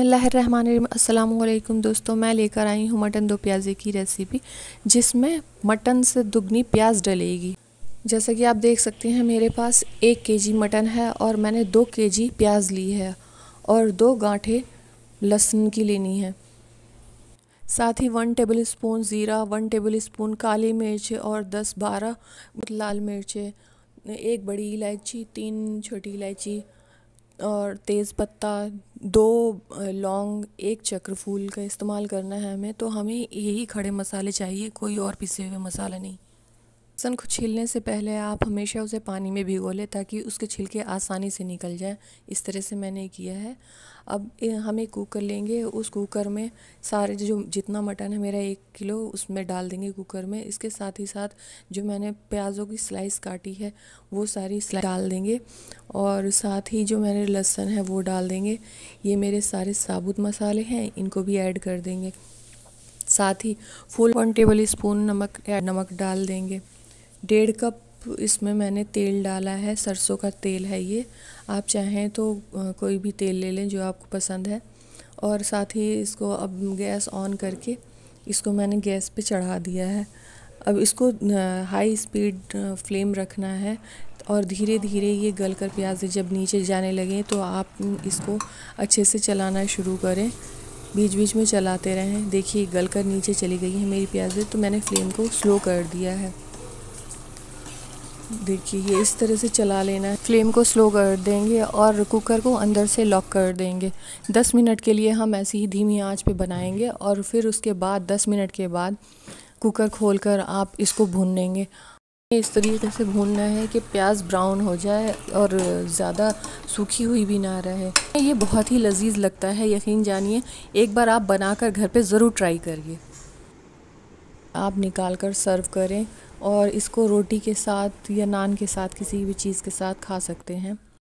अल्लाम दोस्तों मैं लेकर आई हूँ मटन दो प्याज़े की रेसिपी जिसमें मटन से दुगनी प्याज डलेगी जैसा कि आप देख सकते हैं मेरे पास एक केजी मटन है और मैंने दो केजी प्याज ली है और दो गांठे लहसुन की लेनी है साथ ही वन टेबल स्पून ज़ीरा वन टेबल स्पून काली मिर्च और दस बारह लाल मिर्च एक बड़ी इलायची तीन छोटी इलायची और तेज़ पत्ता दो लौंग एक चक्रफूल का इस्तेमाल करना है हमें तो हमें यही खड़े मसाले चाहिए कोई और पिसे हुए मसाला नहीं लहसन को छीलने से पहले आप हमेशा उसे पानी में भिगो लें ताकि उसके छिलके आसानी से निकल जाएं इस तरह से मैंने किया है अब हम एक कुकर लेंगे उस कुकर में सारे जो जितना मटन है मेरा एक किलो उसमें डाल देंगे कुकर में इसके साथ ही साथ जो मैंने प्याज़ों की स्लाइस काटी है वो सारी स्लाइस डाल देंगे और साथ ही जो मैंने लहसन है वो डाल देंगे ये मेरे सारे साबुत मसाले हैं इनको भी ऐड कर देंगे साथ ही फुल वन टेबल स्पून नमक नमक डाल देंगे डेढ़ कप इसमें मैंने तेल डाला है सरसों का तेल है ये आप चाहें तो कोई भी तेल ले लें जो आपको पसंद है और साथ ही इसको अब गैस ऑन करके इसको मैंने गैस पे चढ़ा दिया है अब इसको हाई स्पीड फ्लेम रखना है और धीरे धीरे ये गल कर प्याज जब नीचे जाने लगें तो आप इसको अच्छे से चलाना शुरू करें बीच बीच में चलाते रहें देखिए गल कर नीचे चली गई है मेरी प्याज तो मैंने फ्लेम को स्लो कर दिया है देखिए ये इस तरह से चला लेना है फ्लेम को स्लो कर देंगे और कुकर को अंदर से लॉक कर देंगे 10 मिनट के लिए हम ऐसी ही धीमी आंच पे बनाएंगे और फिर उसके बाद 10 मिनट के बाद कुकर खोलकर आप इसको भून लेंगे इस तरीके से भूनना है कि प्याज ब्राउन हो जाए और ज़्यादा सूखी हुई भी ना रहे ये बहुत ही लजीज लगता है यकीन जानिए एक बार आप बनाकर घर पे ज़रूर ट्राई करिए आप निकाल कर सर्व करें और इसको रोटी के साथ या नान के साथ किसी भी चीज़ के साथ खा सकते हैं